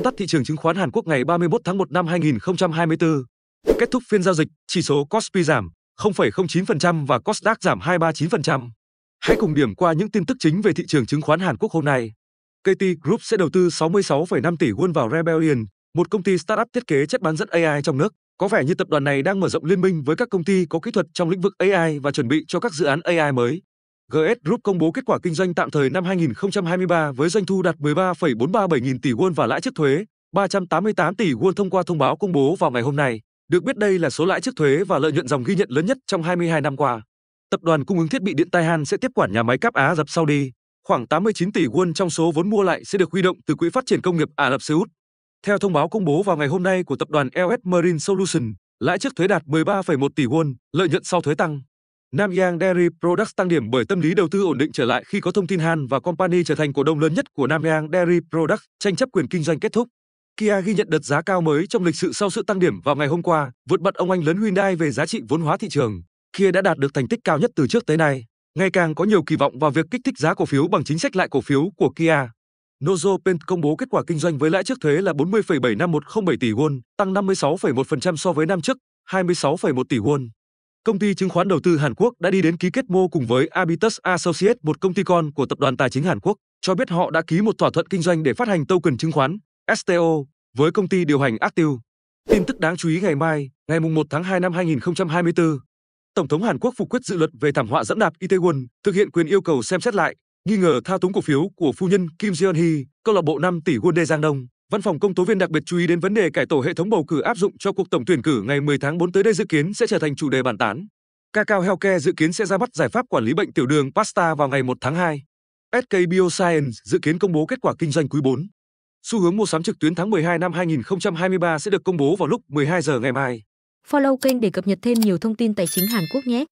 Tóm tắt thị trường chứng khoán Hàn Quốc ngày 31 tháng 1 năm 2024. Kết thúc phiên giao dịch, chỉ số Kospi giảm 0,09% và Kosdaq giảm 2,39%. Hãy cùng điểm qua những tin tức chính về thị trường chứng khoán Hàn Quốc hôm nay. KT Group sẽ đầu tư 66,5 tỷ won vào Rebellion, một công ty startup thiết kế chất bán dẫn AI trong nước. Có vẻ như tập đoàn này đang mở rộng liên minh với các công ty có kỹ thuật trong lĩnh vực AI và chuẩn bị cho các dự án AI mới. GS Group công bố kết quả kinh doanh tạm thời năm 2023 với doanh thu đạt 13,437 nghìn tỷ won và lãi trước thuế 388 tỷ won thông qua thông báo công bố vào ngày hôm nay. Được biết đây là số lãi trước thuế và lợi nhuận dòng ghi nhận lớn nhất trong 22 năm qua. Tập đoàn cung ứng thiết bị điện Taihan sẽ tiếp quản nhà máy cáp Á dập sau đi. Khoảng 89 tỷ won trong số vốn mua lại sẽ được huy động từ Quỹ phát triển công nghiệp Ả Rập Xê Út. Theo thông báo công bố vào ngày hôm nay của tập đoàn LS Marine Solution, lãi trước thuế đạt 13,1 tỷ won, lợi nhuận sau thuế tăng. Nam Yang Dairy Products tăng điểm bởi tâm lý đầu tư ổn định trở lại khi có thông tin Han và Company trở thành cổ đông lớn nhất của Nam Yang Dairy Products, tranh chấp quyền kinh doanh kết thúc. Kia ghi nhận đợt giá cao mới trong lịch sử sau sự tăng điểm vào ngày hôm qua, vượt bật ông anh lớn Hyundai về giá trị vốn hóa thị trường. Kia đã đạt được thành tích cao nhất từ trước tới nay. Ngày càng có nhiều kỳ vọng vào việc kích thích giá cổ phiếu bằng chính sách lại cổ phiếu của Kia. Nozo Paint công bố kết quả kinh doanh với lãi trước thuế là 40,75107 tỷ won, tăng 56,1% so với năm trước, 26,1 tỷ won. Công ty chứng khoán đầu tư Hàn Quốc đã đi đến ký kết mô cùng với Abitus Associates, một công ty con của tập đoàn tài chính Hàn Quốc, cho biết họ đã ký một thỏa thuận kinh doanh để phát hành token chứng khoán STO với công ty điều hành Active. Tin tức đáng chú ý ngày mai, ngày 1 tháng 2 năm 2024. Tổng thống Hàn Quốc phục quyết dự luật về thảm họa dẫm đạp Itaewon thực hiện quyền yêu cầu xem xét lại nghi ngờ thao túng cổ phiếu của phu nhân Kim Jeon Hee, câu lạc bộ 5 tỷ won Dae Giang Đông. Văn phòng công tố viên đặc biệt chú ý đến vấn đề cải tổ hệ thống bầu cử áp dụng cho cuộc tổng tuyển cử ngày 10 tháng 4 tới đây dự kiến sẽ trở thành chủ đề bàn tán. Kakao Healthcare dự kiến sẽ ra mắt giải pháp quản lý bệnh tiểu đường pasta vào ngày 1 tháng 2. SK Bioscience dự kiến công bố kết quả kinh doanh quý 4. Xu hướng mua sắm trực tuyến tháng 12 năm 2023 sẽ được công bố vào lúc 12 giờ ngày mai. Follow kênh để cập nhật thêm nhiều thông tin tài chính Hàn Quốc nhé.